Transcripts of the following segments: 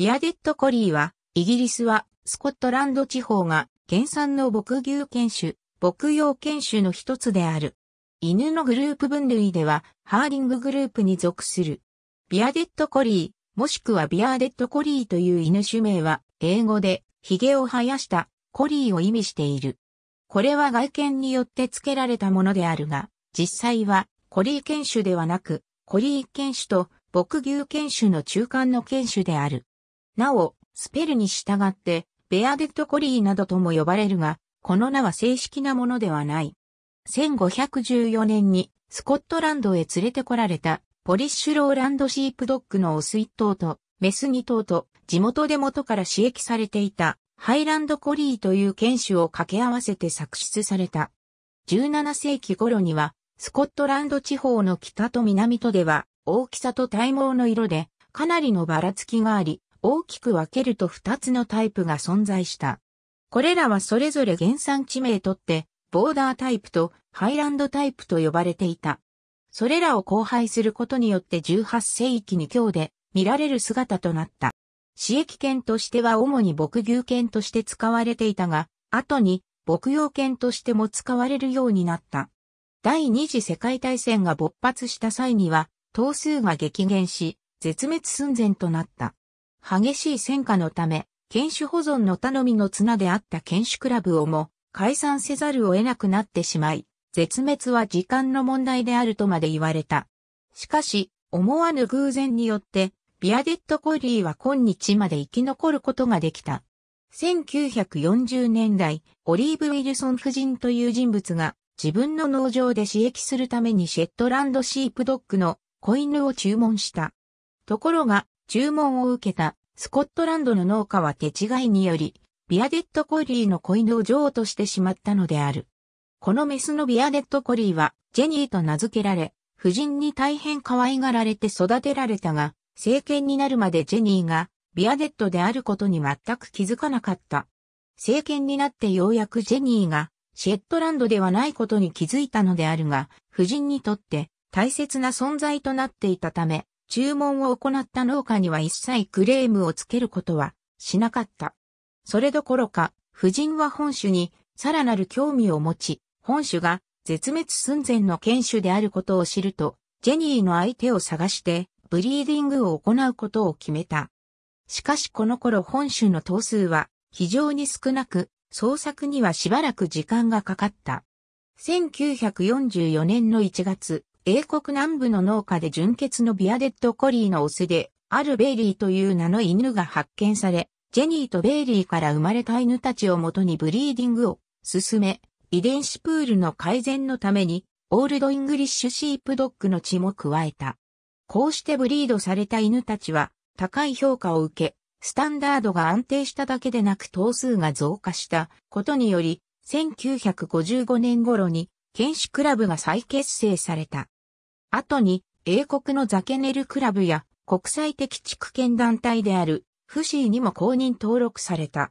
ビアデットコリーは、イギリスはスコットランド地方が原産の牧牛犬種、牧羊犬種の一つである。犬のグループ分類では、ハーリンググループに属する。ビアデットコリー、もしくはビアデットコリーという犬種名は、英語で、髭を生やしたコリーを意味している。これは外見によって付けられたものであるが、実際はコリー犬種ではなく、コリー犬種と牧牛犬種の中間の犬種である。なお、スペルに従って、ベアデッドコリーなどとも呼ばれるが、この名は正式なものではない。1514年にスコットランドへ連れてこられたポリッシュローランドシープドッグのオス1頭とメス2頭と地元で元から刺激されていたハイランドコリーという犬種を掛け合わせて作出された。17世紀頃にはスコットランド地方の北と南とでは大きさと体毛の色でかなりのばらつきがあり、大きく分けると2つのタイプが存在した。これらはそれぞれ原産地名とって、ボーダータイプとハイランドタイプと呼ばれていた。それらを交配することによって18世紀に今日で見られる姿となった。市益犬としては主に牧牛犬として使われていたが、後に牧羊犬としても使われるようになった。第二次世界大戦が勃発した際には、頭数が激減し、絶滅寸前となった。激しい戦火のため、犬種保存の頼みの綱であった犬種クラブをも解散せざるを得なくなってしまい、絶滅は時間の問題であるとまで言われた。しかし、思わぬ偶然によって、ビアデット・コリーは今日まで生き残ることができた。1940年代、オリーブ・ウィルソン夫人という人物が自分の農場で刺激するためにシェットランド・シープドッグの子犬を注文した。ところが、注文を受けたスコットランドの農家は手違いにより、ビアデッドコリーの子犬を女王としてしまったのである。このメスのビアデッドコリーは、ジェニーと名付けられ、夫人に大変可愛がられて育てられたが、政権になるまでジェニーが、ビアデッドであることに全く気づかなかった。政権になってようやくジェニーが、シェットランドではないことに気づいたのであるが、夫人にとって大切な存在となっていたため、注文を行った農家には一切クレームをつけることはしなかった。それどころか、夫人は本種にさらなる興味を持ち、本種が絶滅寸前の犬種であることを知ると、ジェニーの相手を探してブリーディングを行うことを決めた。しかしこの頃本種の頭数は非常に少なく、創作にはしばらく時間がかかった。1944年の1月、英国南部の農家で純血のビアデッドコリーのオスで、あるベイリーという名の犬が発見され、ジェニーとベイリーから生まれた犬たちをもとにブリーディングを進め、遺伝子プールの改善のために、オールドイングリッシュシープドッグの血も加えた。こうしてブリードされた犬たちは、高い評価を受け、スタンダードが安定しただけでなく頭数が増加したことにより、1955年頃に剣士クラブが再結成された。後に、英国のザケネルクラブや国際的地区圏団体であるフシーにも公認登録された。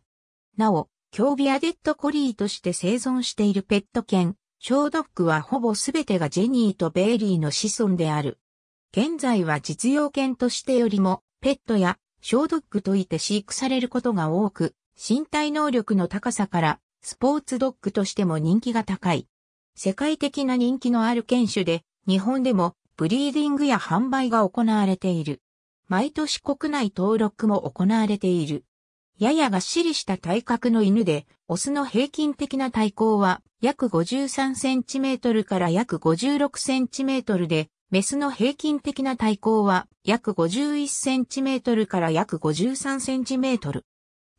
なお、競技アデッドコリーとして生存しているペット犬、ショードッグはほぼすべてがジェニーとベイリーの子孫である。現在は実用犬としてよりも、ペットやショードッグといて飼育されることが多く、身体能力の高さから、スポーツドッグとしても人気が高い。世界的な人気のある犬種で、日本でもブリーディングや販売が行われている。毎年国内登録も行われている。ややがっしりした体格の犬で、オスの平均的な体高は約53センチメートルから約56センチメートルで、メスの平均的な体高は約51センチメートルから約53センチメートル。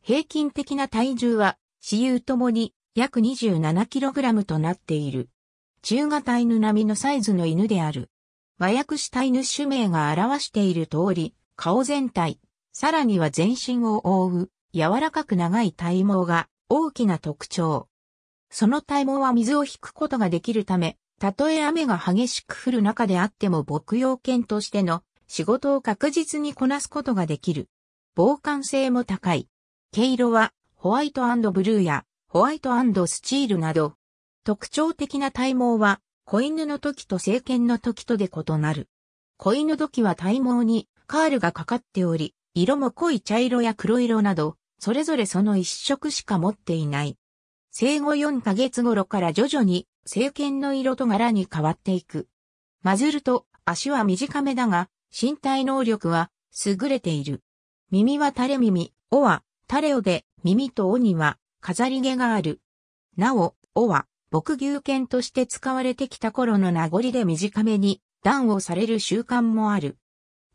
平均的な体重は、私有ともに約 27kg となっている。中型犬並みのサイズの犬である。和訳した犬種名が表している通り、顔全体、さらには全身を覆う、柔らかく長い体毛が大きな特徴。その体毛は水を引くことができるため、たとえ雨が激しく降る中であっても牧羊犬としての仕事を確実にこなすことができる。防寒性も高い。毛色はホワイトブルーやホワイトスチールなど、特徴的な体毛は、子犬の時と聖剣の時とで異なる。子犬時は体毛にカールがかかっており、色も濃い茶色や黒色など、それぞれその一色しか持っていない。生後4ヶ月頃から徐々に、聖剣の色と柄に変わっていく。混ぜると足は短めだが、身体能力は優れている。耳は垂れ耳、尾は垂れ尾で、耳と尾には飾り毛がある。なお、尾は、牧牛犬として使われてきた頃の名残で短めに、段をされる習慣もある。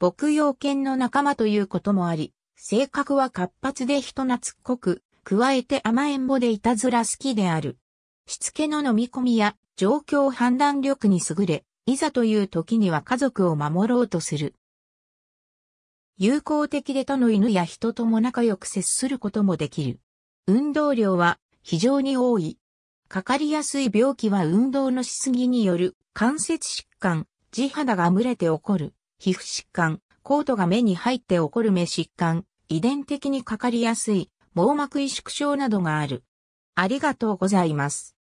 牧羊犬の仲間ということもあり、性格は活発で人懐っこく、加えて甘えんぼでいたずら好きである。しつけの飲み込みや状況判断力に優れ、いざという時には家族を守ろうとする。友好的で他の犬や人とも仲良く接することもできる。運動量は非常に多い。かかりやすい病気は運動のしすぎによる関節疾患、地肌が蒸れて起こる、皮膚疾患、コートが目に入って起こる目疾患、遺伝的にかかりやすい、網膜萎縮症などがある。ありがとうございます。